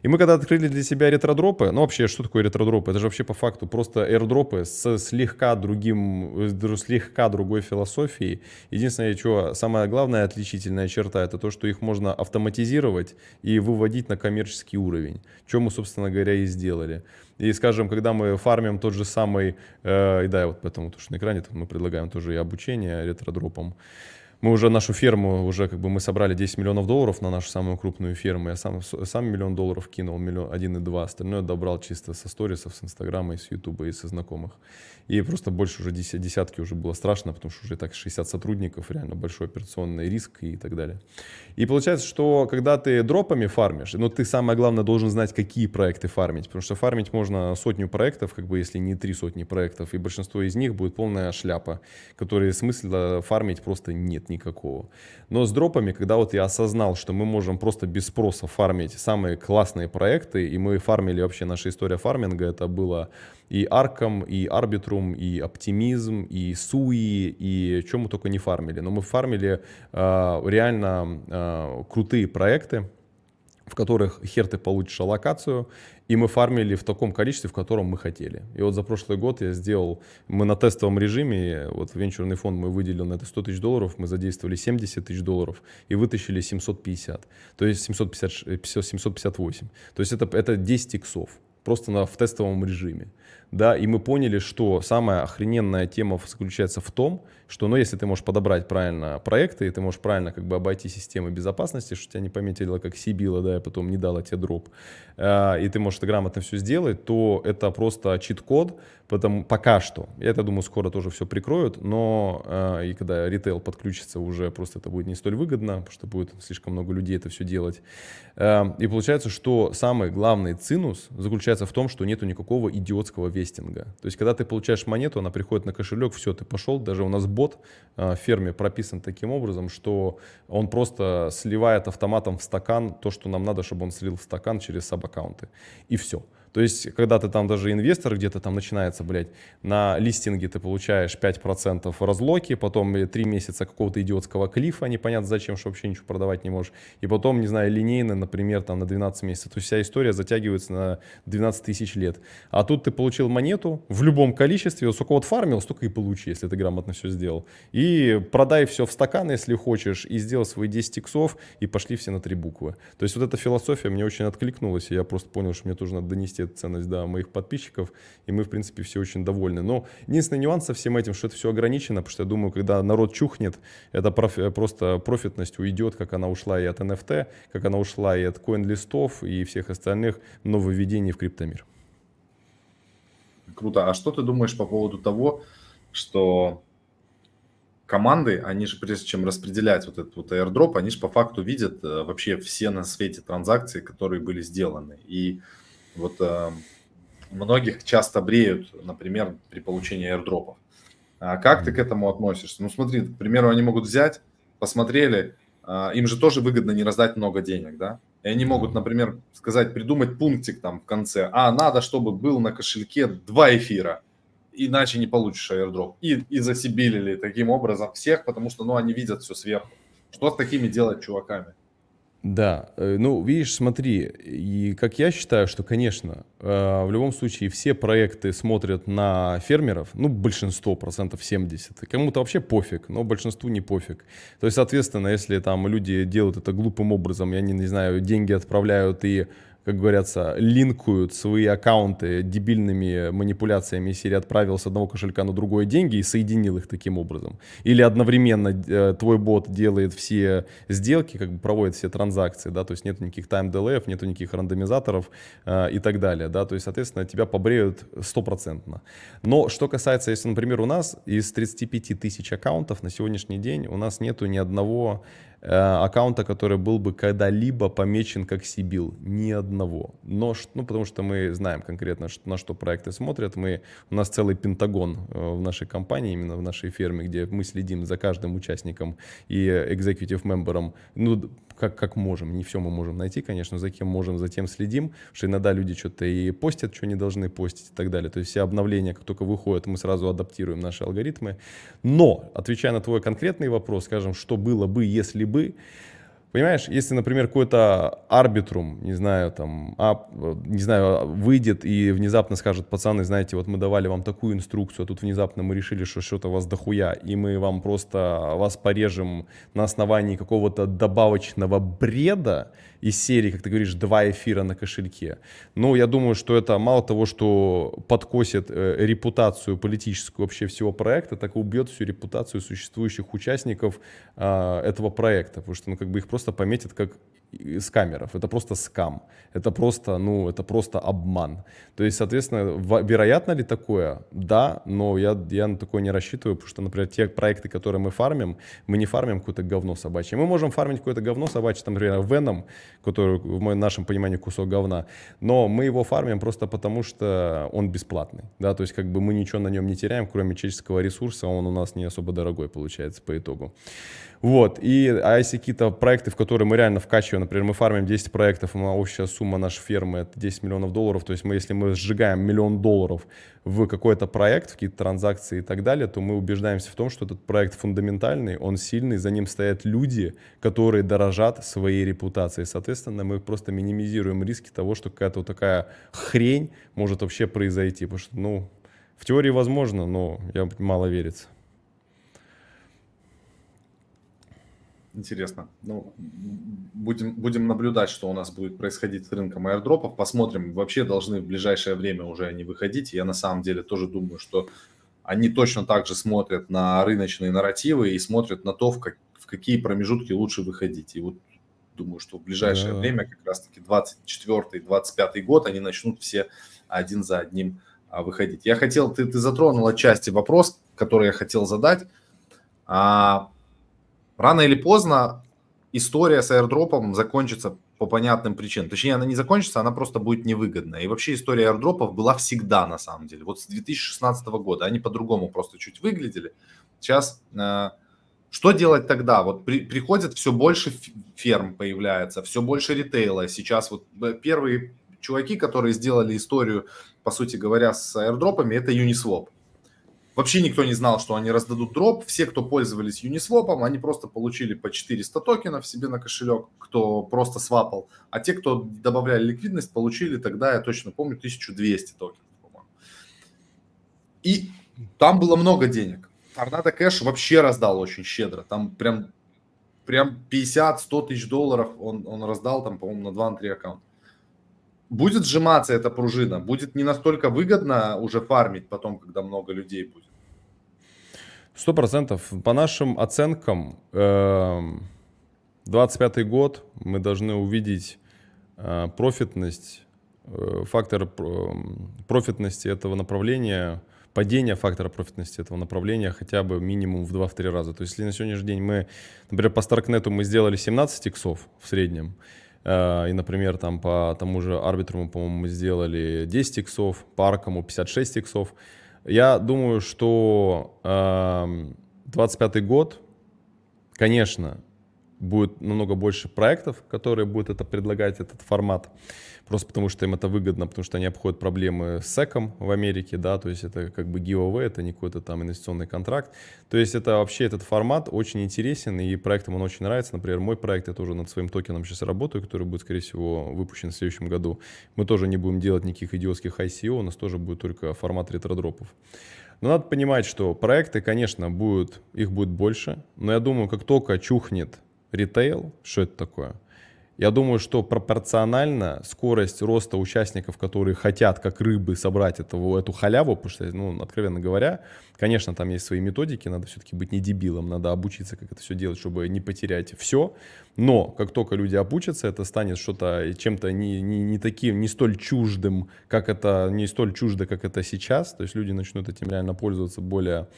И мы когда открыли для себя ретродропы, ну вообще, что такое ретродропы? Это же вообще по факту просто аирдропы с слегка другим, с э, слегка другой философией. Единственное, что самая главная отличительная черта, это то, что их можно автоматизировать и выводить на коммерческий уровень. Чем мы, собственно говоря, и сделали. И, скажем, когда мы фармим тот же самый, э, да, вот поэтому то, что на экране, то мы предлагаем тоже и обучение ретродропам мы уже нашу ферму, уже как бы мы собрали 10 миллионов долларов на нашу самую крупную ферму. Я сам, сам миллион долларов кинул, миллион, один и два. Остальное добрал чисто со сторисов, с инстаграма, и с ютуба, и со знакомых. И просто больше уже десятки уже было страшно, потому что уже так 60 сотрудников, реально большой операционный риск и так далее. И получается, что когда ты дропами фармишь, но ну, ты самое главное должен знать, какие проекты фармить, потому что фармить можно сотню проектов, как бы если не три сотни проектов, и большинство из них будет полная шляпа, которые смысла фармить просто нет никакого. Но с дропами, когда вот я осознал, что мы можем просто без спроса фармить самые классные проекты, и мы фармили вообще, наша история фарминга, это было и Арком, и Арбитрум, и Оптимизм, и Суи, и чем мы только не фармили. Но мы фармили э, реально э, крутые проекты, в которых хер ты получишь аллокацию, и мы фармили в таком количестве, в котором мы хотели. И вот за прошлый год я сделал, мы на тестовом режиме, вот венчурный фонд мы выделил на это 100 тысяч долларов, мы задействовали 70 тысяч долларов и вытащили 750, то есть 750, 758. Э, то есть это, это 10 иксов просто на, в тестовом режиме. Да, и мы поняли, что самая охрененная тема заключается в том, что, ну, если ты можешь подобрать правильно проекты, и ты можешь правильно как бы обойти системы безопасности, что тебя не пометило как Сибила, да, и потом не дала тебе дроп, э, и ты можешь это грамотно все сделать, то это просто чит-код, потому пока что. Я это думаю, скоро тоже все прикроют, но э, и когда ритейл подключится, уже просто это будет не столь выгодно, потому что будет слишком много людей это все делать. Э, и получается, что самый главный цинус заключается в том, что нету никакого идиотского вестинга. То есть, когда ты получаешь монету, она приходит на кошелек, все, ты пошел, даже у нас бот в э, ферме прописан таким образом, что он просто сливает автоматом в стакан то, что нам надо, чтобы он слил в стакан через саб-аккаунты. И все. То есть, когда ты там даже инвестор где-то там начинается, блядь, на листинге ты получаешь 5% разлоки, потом 3 э, месяца какого-то идиотского клифа, непонятно зачем, что вообще ничего продавать не можешь. И потом, не знаю, линейно, например, там на 12 месяцев. То есть вся история затягивается на 12 тысяч лет. А тут ты получил монету в любом количестве, сколько вот фармил, столько и получи, если ты грамотно все сделал. И продай все в стакан, если хочешь, и сделай свои 10 иксов, и пошли все на три буквы. То есть вот эта философия мне очень откликнулась, и я просто понял, что мне тоже надо донести показывает ценность да, моих подписчиков, и мы, в принципе, все очень довольны. Но единственный нюанс со всем этим, что это все ограничено, потому что я думаю, когда народ чухнет, это профи, просто профитность уйдет, как она ушла и от NFT, как она ушла и от коин-листов, и всех остальных нововведений в криптомир. Круто. А что ты думаешь по поводу того, что команды, они же прежде чем распределять вот этот вот airdrop, они же по факту видят э, вообще все на свете транзакции, которые были сделаны. И вот э, многих часто бреют, например, при получении аирдропов. А как ты к этому относишься? Ну смотри, к примеру, они могут взять, посмотрели, э, им же тоже выгодно не раздать много денег, да? И они могут, например, сказать, придумать пунктик там в конце. А, надо, чтобы был на кошельке два эфира, иначе не получишь аирдроп. И, и засибилили таким образом всех, потому что, ну, они видят все сверху. Что с такими делать чуваками? Да, э, ну, видишь, смотри, и как я считаю, что, конечно, э, в любом случае все проекты смотрят на фермеров, ну, большинство, процентов 70. Кому-то вообще пофиг, но большинству не пофиг. То есть, соответственно, если там люди делают это глупым образом, я не, не знаю, деньги отправляют и как говорятся, линкуют свои аккаунты дебильными манипуляциями серии «отправил с одного кошелька на другой деньги» и соединил их таким образом. Или одновременно э, твой бот делает все сделки, как бы проводит все транзакции, да, то есть нет никаких тайм-делеев, нету никаких рандомизаторов э, и так далее, да, то есть, соответственно, тебя побреют стопроцентно. Но что касается, если, например, у нас из 35 тысяч аккаунтов на сегодняшний день у нас нету ни одного Э, аккаунта, который был бы когда-либо помечен как Сибил. Ни одного. Но, ну, потому что мы знаем конкретно, на что проекты смотрят. Мы, у нас целый пентагон э, в нашей компании, именно в нашей ферме, где мы следим за каждым участником и экзекутив мембером. Ну, как, как можем. Не все мы можем найти, конечно, за кем можем, за тем следим, что иногда люди что-то и постят, что не должны постить и так далее. То есть все обновления, как только выходят, мы сразу адаптируем наши алгоритмы. Но, отвечая на твой конкретный вопрос, скажем, что было бы, если бы, Понимаешь, если, например, какой-то арбитрум, не знаю, там, а, не знаю, выйдет и внезапно скажет, пацаны, знаете, вот мы давали вам такую инструкцию, а тут внезапно мы решили, что что-то вас дохуя, и мы вам просто, вас порежем на основании какого-то добавочного бреда, из серии, как ты говоришь, два эфира на кошельке. Но ну, я думаю, что это мало того, что подкосит э, репутацию политическую вообще всего проекта, так и убьет всю репутацию существующих участников э, этого проекта, потому что ну, как бы их просто пометят как из камеров Это просто скам. Это просто, ну, это просто обман. То есть, соответственно, вероятно ли такое? Да, но я, я на такое не рассчитываю, потому что, например, те проекты, которые мы фармим, мы не фармим какое-то говно собачье. Мы можем фармить какое-то говно собачье, там, например, веном который в моем нашем понимании кусок говна, но мы его фармим просто потому, что он бесплатный, да, то есть как бы мы ничего на нем не теряем, кроме человеческого ресурса, он у нас не особо дорогой получается по итогу. Вот, и а если какие-то проекты, в которые мы реально вкачиваем, например, мы фармим 10 проектов, у нас общая сумма нашей фермы это 10 миллионов долларов, то есть мы, если мы сжигаем миллион долларов в какой-то проект, в какие-то транзакции и так далее, то мы убеждаемся в том, что этот проект фундаментальный, он сильный, за ним стоят люди, которые дорожат своей репутацией. Соответственно, мы просто минимизируем риски того, что какая-то вот такая хрень может вообще произойти, потому что, ну, в теории возможно, но я мало верится. интересно. Ну, будем, будем наблюдать, что у нас будет происходить с рынком аирдропов. Посмотрим. Вообще должны в ближайшее время уже они выходить. Я на самом деле тоже думаю, что они точно так же смотрят на рыночные нарративы и смотрят на то, в, как, в какие промежутки лучше выходить. И вот думаю, что в ближайшее да. время, как раз-таки 24-25 год, они начнут все один за одним а, выходить. Я хотел, ты, ты затронул отчасти вопрос, который я хотел задать. А, рано или поздно история с аирдропом закончится по понятным причинам. Точнее, она не закончится, она просто будет невыгодна. И вообще история аирдропов была всегда на самом деле. Вот с 2016 года они по-другому просто чуть выглядели. Сейчас э, что делать тогда? Вот при, приходит все больше ферм появляется, все больше ритейла. Сейчас вот э, первые чуваки, которые сделали историю, по сути говоря, с аирдропами, это Uniswap. Вообще никто не знал, что они раздадут дроп. Все, кто пользовались Uniswap, они просто получили по 400 токенов себе на кошелек, кто просто свапал. А те, кто добавляли ликвидность, получили тогда, я точно помню, 1200 токенов, по-моему. И там было много денег. Торнадо Кэш вообще раздал очень щедро. Там прям, прям 50-100 тысяч долларов он, он раздал, там, по-моему, на 2-3 аккаунта будет сжиматься эта пружина, будет не настолько выгодно уже фармить потом, когда много людей будет. Сто процентов. По нашим оценкам, 25 эм, год мы должны увидеть э, профитность, э, фактор э, профитности этого направления, падение фактора профитности этого направления хотя бы минимум в 2-3 раза. То есть если на сегодняшний день мы, например, по Старкнету мы сделали 17 иксов в среднем, и, например, там по тому же арбитруму, по-моему, мы сделали 10 иксов, по аркому 56 иксов, я думаю, что э, эм, 25 год, конечно, будет намного больше проектов, которые будут это предлагать, этот формат, просто потому что им это выгодно, потому что они обходят проблемы с СЭКом в Америке, да, то есть это как бы GOV, это не какой-то там инвестиционный контракт, то есть это вообще этот формат очень интересен, и проектам он очень нравится, например, мой проект, я тоже над своим токеном сейчас работаю, который будет, скорее всего, выпущен в следующем году, мы тоже не будем делать никаких идиотских ICO, у нас тоже будет только формат ретродропов. Но надо понимать, что проекты, конечно, будут, их будет больше, но я думаю, как только чухнет ритейл, что это такое? Я думаю, что пропорционально скорость роста участников, которые хотят, как рыбы, собрать этого, эту халяву, потому что, ну, откровенно говоря, конечно, там есть свои методики, надо все-таки быть не дебилом, надо обучиться, как это все делать, чтобы не потерять все. Но как только люди обучатся, это станет что-то чем-то не, не, не таким, не столь чуждым, как это, не столь чуждо, как это сейчас. То есть люди начнут этим реально пользоваться более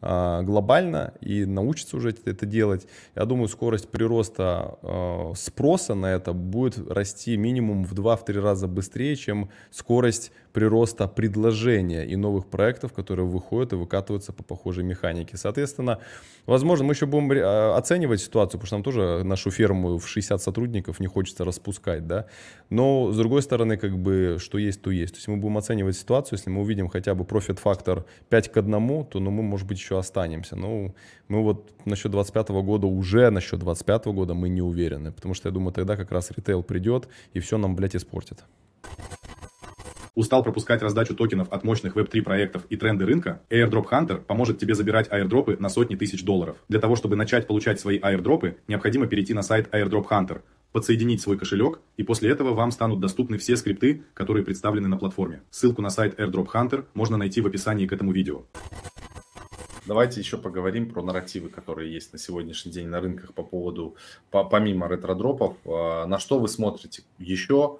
а, глобально и научатся уже это делать. Я думаю, скорость прироста а, спроса на это будет расти минимум в 2-3 раза быстрее, чем скорость прироста предложения и новых проектов, которые выходят и выкатываются по похожей механике. Соответственно, возможно, мы еще будем а, оценивать ситуацию, потому что нам тоже нашу ферму в 60 сотрудников не хочется распускать, да. Но, с другой стороны, как бы, что есть, то есть. То есть мы будем оценивать ситуацию, если мы увидим хотя бы профит-фактор 5 к 1, то, ну, мы, может быть, еще останемся. Но ну, мы вот насчет 25 года, уже насчет 25 года мы не уверены, потому что, я думаю, тогда как раз ритейл придет и все нам, блядь, испортит. Устал пропускать раздачу токенов от мощных Web3 проектов и тренды рынка? Airdrop Hunter поможет тебе забирать аирдропы на сотни тысяч долларов. Для того, чтобы начать получать свои аирдропы, необходимо перейти на сайт Airdrop Hunter, подсоединить свой кошелек, и после этого вам станут доступны все скрипты, которые представлены на платформе. Ссылку на сайт Airdrop Hunter можно найти в описании к этому видео. Давайте еще поговорим про нарративы, которые есть на сегодняшний день на рынках по поводу, по, помимо ретродропов, а, на что вы смотрите еще,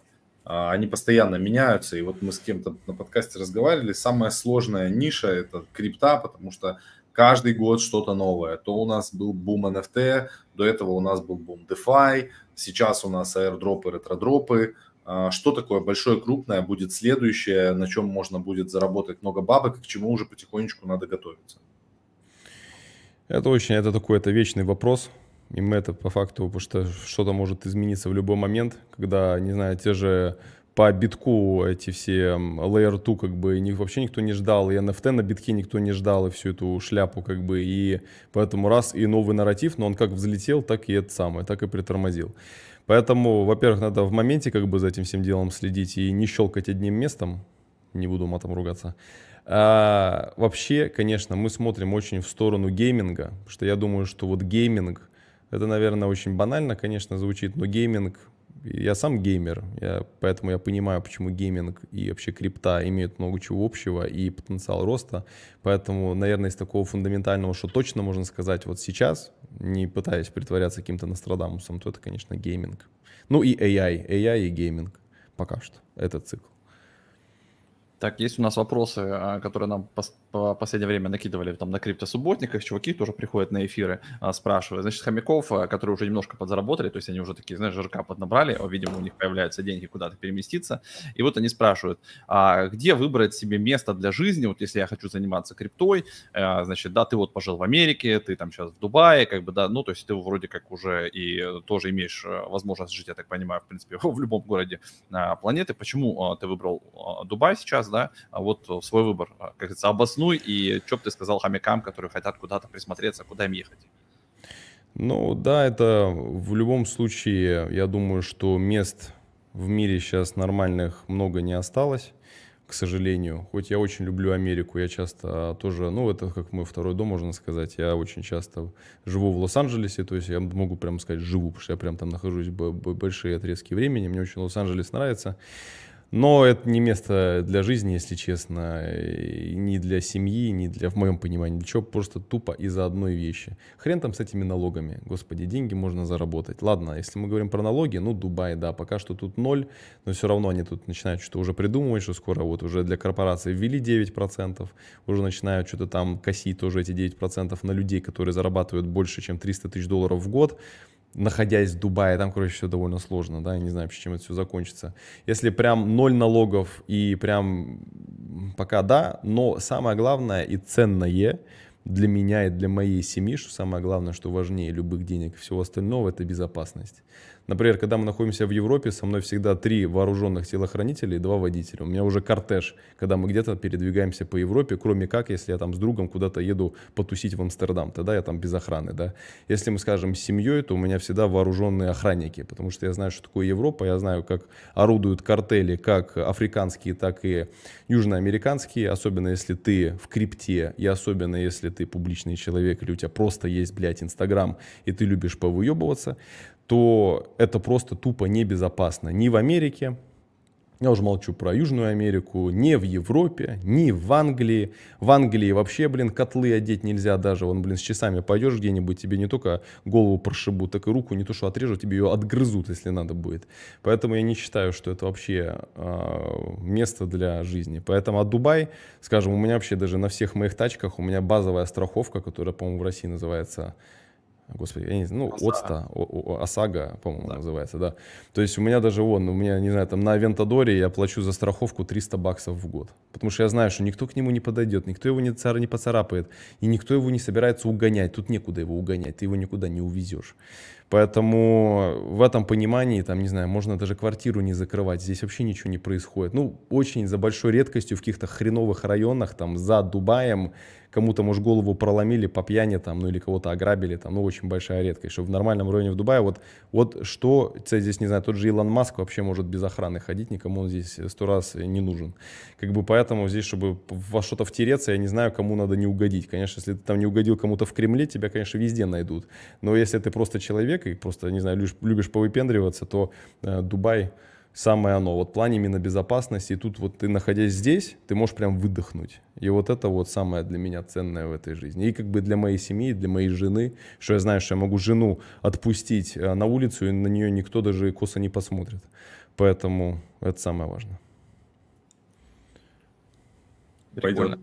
а, они постоянно меняются, и вот мы с кем-то на подкасте разговаривали, самая сложная ниша – это крипта, потому что каждый год что-то новое. То у нас был бум NFT, до этого у нас был бум DeFi, сейчас у нас аирдропы, ретродропы. А, что такое большое, крупное будет следующее, на чем можно будет заработать много бабок, к чему уже потихонечку надо готовиться? Это очень, это такой, это вечный вопрос, им это по факту, потому что что-то может измениться в любой момент, когда, не знаю, те же по битку эти все Layer 2 как бы них вообще никто не ждал, и NFT на битке никто не ждал, и всю эту шляпу как бы, и поэтому раз и новый нарратив, но он как взлетел, так и это самое, так и притормозил. Поэтому, во-первых, надо в моменте как бы за этим всем делом следить и не щелкать одним местом, не буду матом ругаться. А, вообще, конечно, мы смотрим очень в сторону гейминга, потому что я думаю, что вот гейминг – это, наверное, очень банально, конечно, звучит, но гейминг... Я сам геймер, я, поэтому я понимаю, почему гейминг и вообще крипта имеют много чего общего и потенциал роста. Поэтому, наверное, из такого фундаментального, что точно можно сказать вот сейчас, не пытаясь притворяться каким-то Нострадамусом, то это, конечно, гейминг. Ну и AI, AI и гейминг пока что, этот цикл. Так, есть у нас вопросы, а, которые нам по последнее время накидывали там на субботниках, Чуваки тоже приходят на эфиры, а, спрашивают. Значит, хомяков, а, которые уже немножко подзаработали, то есть они уже такие, знаешь, жирка поднабрали, видимо, у них появляются деньги куда-то переместиться. И вот они спрашивают, а где выбрать себе место для жизни, вот если я хочу заниматься криптой, значит, да, ты вот пожил в Америке, ты там сейчас в Дубае, как бы, да, ну, то есть ты вроде как уже и э, тоже имеешь э, возможность жить, я так понимаю, в принципе, в любом городе планеты. Почему ты выбрал Дубай сейчас? подкаст, да, а вот э, свой выбор, а, как говорится, обоснуй, и что бы ты сказал хомякам, которые хотят куда-то присмотреться, куда им ехать? Ну да, это в любом случае, я думаю, что мест в мире сейчас нормальных много не осталось, к сожалению. Хоть я очень люблю Америку, я часто а, тоже, ну это как мой второй дом, можно сказать. Я очень часто живу в Лос-Анджелесе, то есть я могу прямо сказать живу, потому что я прям там нахожусь большие отрезки времени. Мне очень Лос-Анджелес нравится. Но это не место для жизни, если честно, и не для семьи, не для, в моем понимании, для чего, просто тупо из-за одной вещи. Хрен там с этими налогами, господи, деньги можно заработать. Ладно, если мы говорим про налоги, ну, Дубай, да, пока что тут ноль, но все равно они тут начинают что-то уже придумывать, что скоро вот уже для корпораций ввели 9%, уже начинают что-то там косить тоже эти 9% на людей, которые зарабатывают больше, чем 300 тысяч долларов в год, находясь в Дубае, там, короче, все довольно сложно, да, я не знаю вообще, чем это все закончится. Если прям ноль налогов и прям пока да, но самое главное и ценное для меня и для моей семьи, что самое главное, что важнее любых денег и всего остального, это безопасность. Например, когда мы находимся в Европе, со мной всегда три вооруженных телохранителя и два водителя. У меня уже кортеж, когда мы где-то передвигаемся по Европе, кроме как, если я там с другом куда-то еду потусить в Амстердам, тогда я там без охраны, да. Если мы, скажем, с семьей, то у меня всегда вооруженные охранники, потому что я знаю, что такое Европа, я знаю, как орудуют картели, как африканские, так и южноамериканские, особенно если ты в крипте, и особенно если ты публичный человек, или у тебя просто есть, блядь, Инстаграм, и ты любишь повыебываться, то это просто тупо небезопасно. Ни в Америке, я уже молчу про Южную Америку, ни в Европе, ни в Англии. В Англии вообще, блин, котлы одеть нельзя даже. он блин, с часами пойдешь где-нибудь, тебе не только голову прошибут, так и руку не то что отрежут, тебе ее отгрызут, если надо будет. Поэтому я не считаю, что это вообще э, место для жизни. Поэтому от а Дубай, скажем, у меня вообще даже на всех моих тачках у меня базовая страховка, которая, по-моему, в России называется Господи, я не знаю, ну, Отста, Осага, по-моему, да. называется, да. То есть у меня даже, вон, у меня, не знаю, там на Авентадоре я плачу за страховку 300 баксов в год. Потому что я знаю, что никто к нему не подойдет, никто его не, цар, не поцарапает, и никто его не собирается угонять. Тут некуда его угонять, ты его никуда не увезешь. Поэтому э, в этом понимании, там, не знаю, можно даже квартиру не закрывать, здесь вообще ничего не происходит. Ну, очень за большой редкостью в каких-то хреновых районах, там, за Дубаем, кому-то, может, голову проломили по пьяни, там, ну, или кого-то ограбили, там, ну, очень большая редкость, что в нормальном районе в Дубае, вот, вот что, кстати, здесь, не знаю, тот же Илон Маск вообще может без охраны ходить, никому он здесь сто раз не нужен. Как бы поэтому здесь, чтобы во что-то втереться, я не знаю, кому надо не угодить. Конечно, если ты там не угодил кому-то в Кремле, тебя, конечно, везде найдут. Но если ты просто человек, человек и просто, не знаю, любишь, любишь повыпендриваться, то э, Дубай самое оно. Вот в плане именно безопасности, и тут вот ты, находясь здесь, ты можешь прям выдохнуть. И вот это вот самое для меня ценное в этой жизни. И как бы для моей семьи, для моей жены, что я знаю, что я могу жену отпустить э, на улицу, и на нее никто даже косо не посмотрит. Поэтому это самое важное. Прикольно.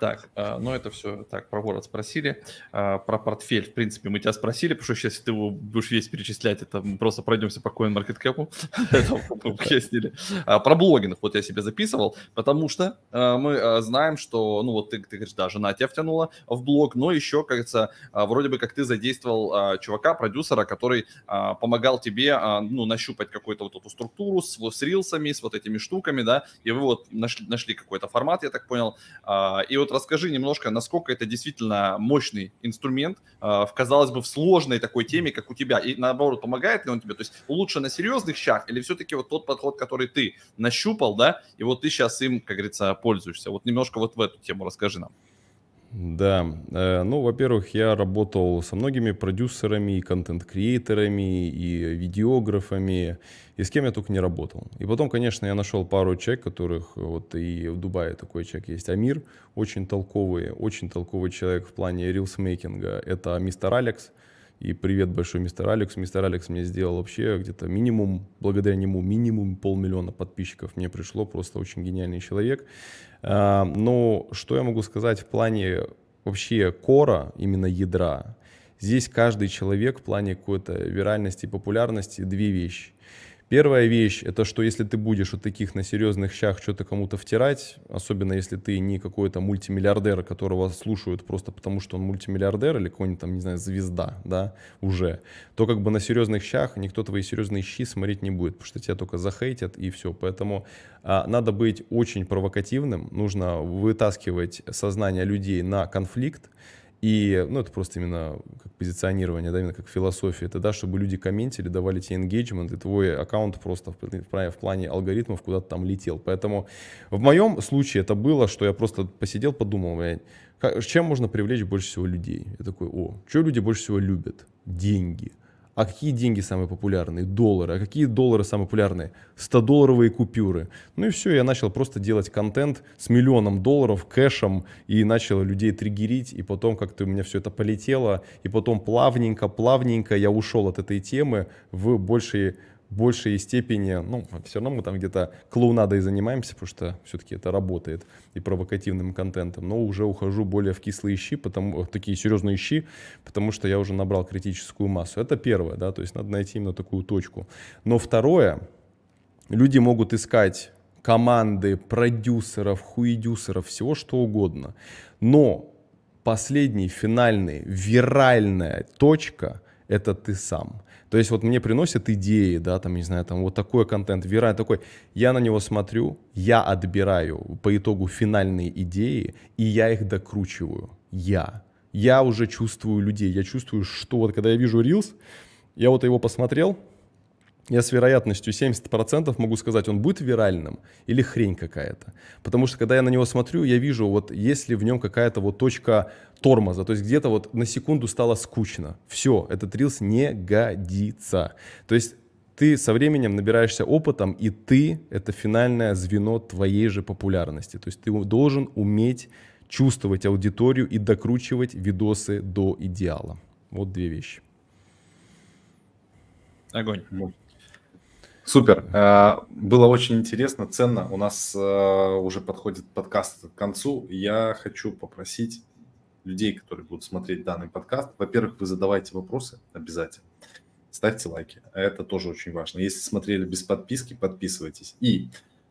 Так, ну это все, так, про город спросили, э, про портфель, в принципе, мы тебя спросили, потому что сейчас ты его будешь весь перечислять, это мы просто пройдемся по CoinMarketCap, выяснили. Э, про блогинг вот я себе записывал, потому что мы знаем, что, ну вот ты, ты говоришь, да, жена тебя втянула в блог, но еще, кажется, вроде бы как ты задействовал чувака, продюсера, который помогал тебе, ну, нащупать какую-то вот эту структуру с, с рилсами, с вот этими штуками, да, и вы вот нашли, нашли какой-то формат, я так понял, и вот вот расскажи немножко, насколько это действительно мощный инструмент а, в, казалось бы, в сложной такой теме, как у тебя. И наоборот, помогает ли он тебе? То есть лучше на серьезных щах или все-таки вот тот подход, который ты нащупал, да, и вот ты сейчас им, как говорится, пользуешься? Вот немножко вот в эту тему расскажи нам. Да, э, ну, во-первых, я работал со многими продюсерами, контент-креаторами, и видеографами, и с кем я только не работал. И потом, конечно, я нашел пару человек, которых э, вот и в Дубае такой человек есть. Амир, очень толковый, очень толковый человек в плане рилсмейкинга. Это мистер Алекс, и привет большой мистер Алекс. Мистер Алекс мне сделал вообще где-то минимум, благодаря нему минимум полмиллиона подписчиков мне пришло. Просто очень гениальный человек. А, но что я могу сказать в плане вообще кора, именно ядра? Здесь каждый человек в плане какой-то виральности и популярности две вещи – Первая вещь, это что если ты будешь вот таких на серьезных щах что-то кому-то втирать, особенно если ты не какой-то мультимиллиардер, которого слушают просто потому, что он мультимиллиардер или какой-нибудь там, не знаю, звезда, да, уже, то как бы на серьезных щах никто твои серьезные щи смотреть не будет, потому что тебя только захейтят и все. Поэтому а, надо быть очень провокативным, нужно вытаскивать сознание людей на конфликт, и, ну, это просто именно как позиционирование, да, именно как философия. Это, да, чтобы люди комментили, давали тебе engagement, и твой аккаунт просто в, в, в плане алгоритмов куда-то там летел. Поэтому в моем случае это было, что я просто посидел, подумал, блядь, чем можно привлечь больше всего людей? Я такой, о, что люди больше всего любят? Деньги. А какие деньги самые популярные? Доллары. А какие доллары самые популярные? 100-долларовые купюры. Ну и все, я начал просто делать контент с миллионом долларов, кэшем, и начал людей триггерить, и потом как-то у меня все это полетело, и потом плавненько, плавненько я ушел от этой темы в большие большей степени, ну, все равно мы там где-то клоунадой занимаемся, потому что все-таки это работает, и провокативным контентом, но уже ухожу более в кислые щи, потому, э, такие серьезные щи, потому что я уже набрал критическую массу. Это первое, да, то есть надо найти именно такую точку. Но второе, люди могут искать команды, продюсеров, хуедюсеров, всего что угодно. Но последний, финальный, виральная точка – это ты сам – то есть вот мне приносят идеи, да, там, не знаю, там вот такой контент, Вера такой, я на него смотрю, я отбираю по итогу финальные идеи, и я их докручиваю. Я. Я уже чувствую людей, я чувствую, что вот когда я вижу Reels, я вот его посмотрел, я с вероятностью 70% могу сказать, он будет виральным или хрень какая-то. Потому что, когда я на него смотрю, я вижу, вот есть ли в нем какая-то вот точка тормоза. То есть где-то вот на секунду стало скучно. Все, этот рилс не годится. То есть ты со временем набираешься опытом, и ты — это финальное звено твоей же популярности. То есть ты должен уметь чувствовать аудиторию и докручивать видосы до идеала. Вот две вещи. Огонь. Супер. Э, было очень интересно, ценно. У нас э, уже подходит подкаст к концу. Я хочу попросить людей, которые будут смотреть данный подкаст, во-первых, вы задавайте вопросы обязательно. Ставьте лайки. Это тоже очень важно. Если смотрели без подписки, подписывайтесь. И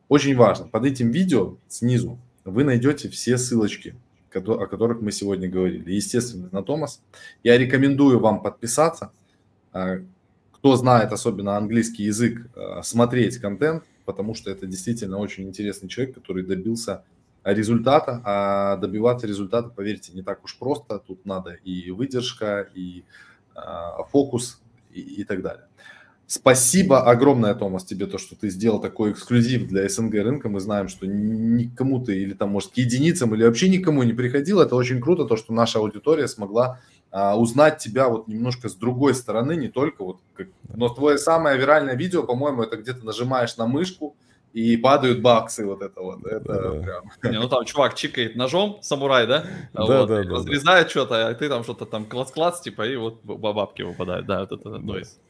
очень важно, под этим видео снизу вы найдете все ссылочки, о которых мы сегодня говорили. Естественно, на Томас. Я рекомендую вам подписаться э, кто знает особенно английский язык, э, смотреть контент, потому что это действительно очень интересный человек, который добился результата, а добиваться результата, поверьте, не так уж просто, тут надо и выдержка, и э, фокус, и, и так далее. Спасибо огромное, Томас, тебе то, что ты сделал такой эксклюзив для СНГ рынка. Мы знаем, что никому ты или там, может, к единицам или вообще никому не приходил. Это очень круто, то, что наша аудитория смогла а, узнать тебя вот немножко с другой стороны, не только вот. Как... Но твое самое виральное видео, по-моему, это где то нажимаешь на мышку и падают баксы вот это вот. Это да. прям. Не, ну там чувак чикает ножом, самурай, да? Да, вот, да, да. Разрезает да. что-то, а ты там что-то там клац-клац, типа, и вот бабки выпадают. Да, вот это нойс.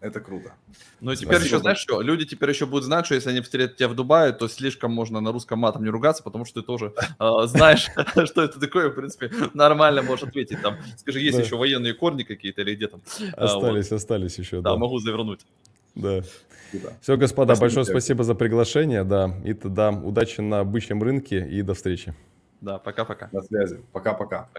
Это круто. Ну и теперь еще, знаешь, что? Люди теперь еще будут знать, что если они встретят тебя в Дубае, то слишком можно на русском матом не ругаться, потому что ты тоже э, знаешь, что это такое, в принципе, нормально можешь ответить. Там, скажи, есть еще военные корни какие-то или где там? А, остались, остались еще, да. Да, могу завернуть. Да. Все, господа, большое спасибо за приглашение, да. И тогда удачи на обычном рынке и до встречи. Да, пока-пока. На связи. Пока-пока.